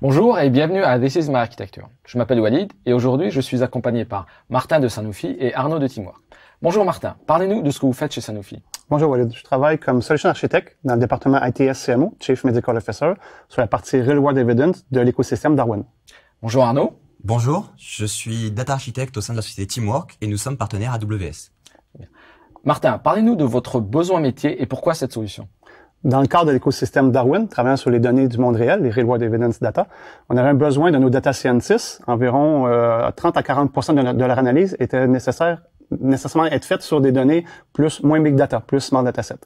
Bonjour et bienvenue à This is my architecture. Je m'appelle Walid et aujourd'hui je suis accompagné par Martin de Sanofi et Arnaud de Teamwork. Bonjour Martin, parlez-nous de ce que vous faites chez Sanofi. Bonjour Walid, je travaille comme solution architecte dans le département ITS CMO, Chief Medical Officer, sur la partie Real World Evidence de l'écosystème Darwin. Bonjour Arnaud. Bonjour, je suis data architecte au sein de la société Teamwork et nous sommes partenaires à WS. Martin, parlez-nous de votre besoin métier et pourquoi cette solution dans le cadre de l'écosystème Darwin, travaillant sur les données du monde réel, les Real World Evidence Data, on avait un besoin de nos data scientists. Environ euh, 30 à 40 de, leur analyse était nécessaire nécessairement être faite sur des données plus moins big data, plus small dataset,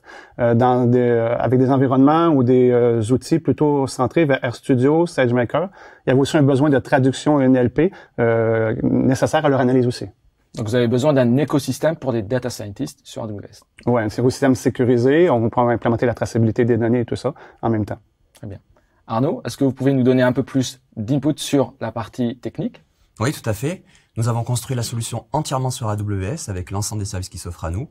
euh, dans euh, avec des environnements ou des euh, outils plutôt centrés vers RStudio, SageMaker. Il y avait aussi un besoin de traduction NLP euh, nécessaire à leur analyse aussi. Donc, vous avez besoin d'un écosystème pour des data scientists sur AWS. Ouais, un écosystème sécurisé. On va implémenter la traçabilité des données et tout ça en même temps. Très bien. Arnaud, est-ce que vous pouvez nous donner un peu plus d'input sur la partie technique Oui, tout à fait. Nous avons construit la solution entièrement sur AWS avec l'ensemble des services qui s'offrent à nous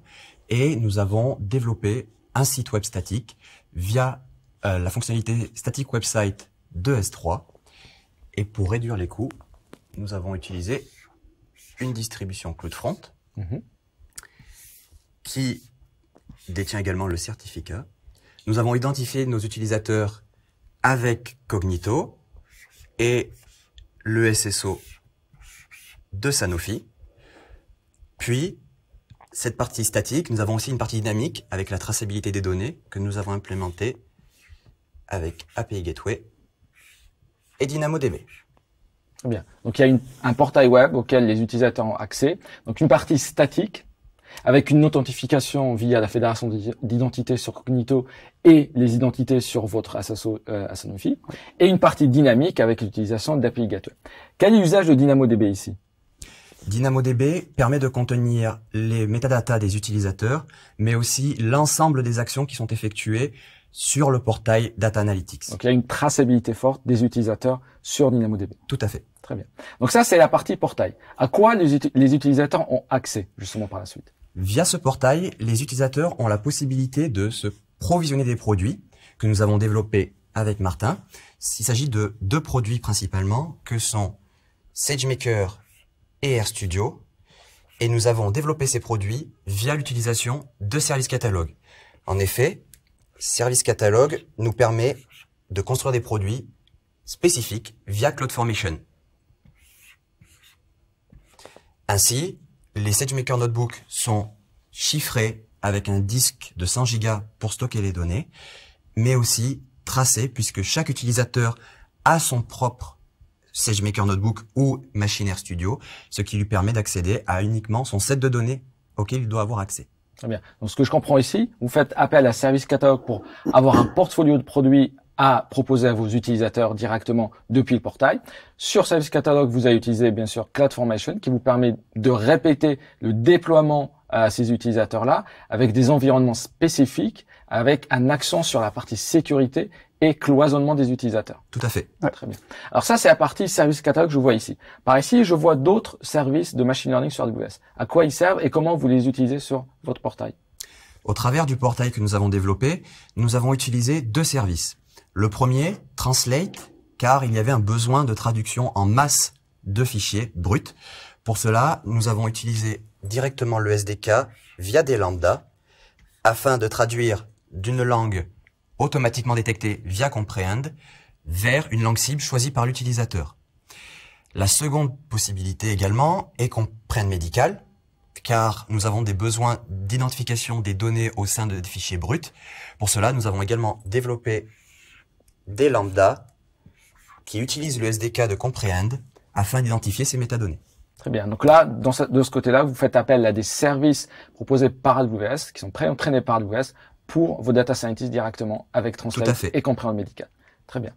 et nous avons développé un site web statique via euh, la fonctionnalité Static Website de S3. Et pour réduire les coûts, nous avons utilisé une distribution Cloud Front mhm. qui détient également le certificat. Nous avons identifié nos utilisateurs avec Cognito et le SSO de Sanofi. Puis, cette partie statique, nous avons aussi une partie dynamique avec la traçabilité des données que nous avons implémentée avec API Gateway et DynamoDB. Bien. Donc il y a un portail web auquel les utilisateurs ont accès. Donc une partie statique avec une authentification via la fédération d'identité sur Cognito et les identités sur votre Asso euh, et une partie dynamique avec l'utilisation d'API Quel est l'usage de DynamoDB ici DynamoDB permet de contenir les métadatas des utilisateurs, mais aussi l'ensemble des actions qui sont effectuées sur le portail Data Analytics. Donc il y a une traçabilité forte des utilisateurs sur DynamoDB. Tout à fait. Très bien. Donc ça, c'est la partie portail. À quoi les, utilisateurs ont accès justement par la suite Via ce portail, les utilisateurs ont la possibilité de se provisionner des produits que nous avons développés avec Martin. Il s'agit de deux produits principalement que sont SageMaker et RStudio. Et nous avons développé ces produits via l'utilisation de Service catalogue. En effet, Service Catalogue nous permet de construire des produits spécifiques via CloudFormation. Ainsi, les SageMaker Notebook sont chiffrés avec un disque de 100 Go pour stocker les données, mais aussi tracés puisque chaque utilisateur a son propre SageMaker Notebook ou Machinaire Studio, ce qui lui permet d'accéder à uniquement son set de données auquel il doit avoir accès. Donc ce que je comprends ici, vous faites appel à Service Catalog pour avoir un portfolio de produits à proposer à vos utilisateurs directement depuis le portail. Sur Service Catalog, vous avez utilisé bien sûr CloudFormation qui vous permet de répéter le déploiement à ces utilisateurs-là avec des environnements spécifiques, avec un accent sur la partie sécurité et cloisonnement des utilisateurs. Tout à fait. Ah, très bien. Alors ça, c'est la partie service catalogue que je vois ici. Par ici, je vois d'autres services de machine learning sur AWS. À quoi ils servent et comment vous les utilisez sur votre portail Au travers du portail que nous avons développé, nous avons utilisé deux services. Le premier, Translate, car il y avait un besoin de traduction en masse de fichiers bruts. Pour cela, nous avons utilisé directement le SDK via des lambdas afin de traduire d'une langue automatiquement détecté via Comprehend vers une langue cible choisie par l'utilisateur. La seconde possibilité également est Comprehend médical, car nous avons des besoins d'identification des données au sein de fichiers bruts. Pour cela, nous avons également développé des lambdas qui utilisent le SDK de Comprehend afin d'identifier ces métadonnées. Très bien. Donc là, de ce côté-là, vous faites appel à des services proposés par AWS, qui sont pré-entraînés par AWS, pour vos data scientists directement avec Translate et comprendre médical. Très bien.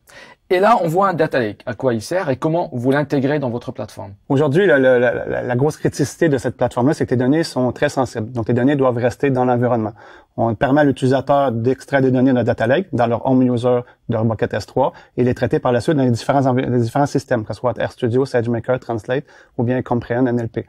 Et là, on voit un data lake, à quoi il sert et comment vous l'intégrez dans votre plateforme. Aujourd'hui, la, grosse criticité de cette plateforme-là, c'est que les données sont très sensibles. Donc, les données doivent rester dans l'environnement. On permet à l'utilisateur d'extraire des données notre data lake dans leur home user de leur bucket S3 et les traiter par la suite dans les différents, différents systèmes, que ce soit RStudio, SageMaker, Translate ou bien Comprehend, NLP.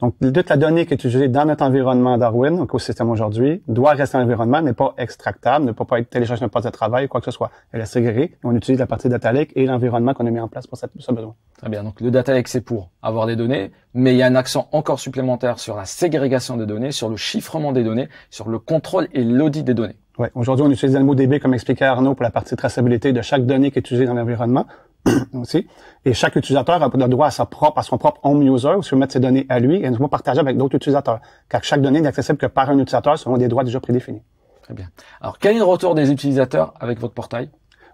Donc, toute la donnée qui est utilisée dans notre environnement Darwin, donc au système aujourd'hui, doit rester dans l'environnement, n'est pas extractable, ne peut pas être téléchargée dans notre poste de travail quoi que ce soit. Elle est ségrégée. On utilise la partie data et l'environnement qu'on a mis en place pour ce besoin. Très bien. Donc le data lake, c'est pour avoir des données, mais il y a un accent encore supplémentaire sur la ségrégation des données, sur le chiffrement des données, sur le contrôle et l'audit des données. Ouais. Aujourd'hui, on utilise le mot DB comme expliquait Arnaud pour la partie traçabilité de chaque donnée qui est utilisée dans l'environnement aussi. Et chaque utilisateur a le droit à, sa propre, à son propre home user où se mettre ses données à lui et ne pas partager avec d'autres utilisateurs. Car chaque donnée n'est accessible que par un utilisateur selon des droits déjà prédéfinis. Très bien. Alors, quel est le retour des utilisateurs avec votre portail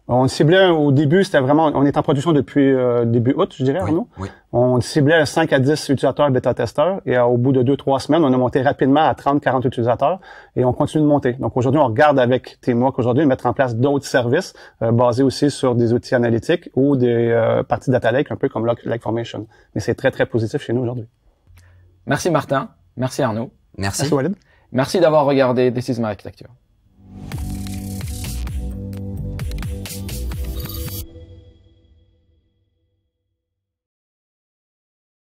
on ciblait au début, c'était vraiment, on est en production depuis euh, début août, je dirais, Arnaud. On ciblait 5 à 10 utilisateurs bêta-testeurs et euh, au bout de 2-3 semaines, on a monté rapidement à 30-40 utilisateurs et on continue de monter. Donc aujourd'hui, on regarde avec Teamwork aujourd'hui mettre en place d'autres services euh, basés aussi sur des outils analytiques ou des parties data lake, un peu comme Lake-Formation. Mais c'est très, très positif chez nous aujourd'hui. Merci Martin. Merci Arnaud. Merci. Merci Walid. Merci d'avoir regardé Decision Architecture.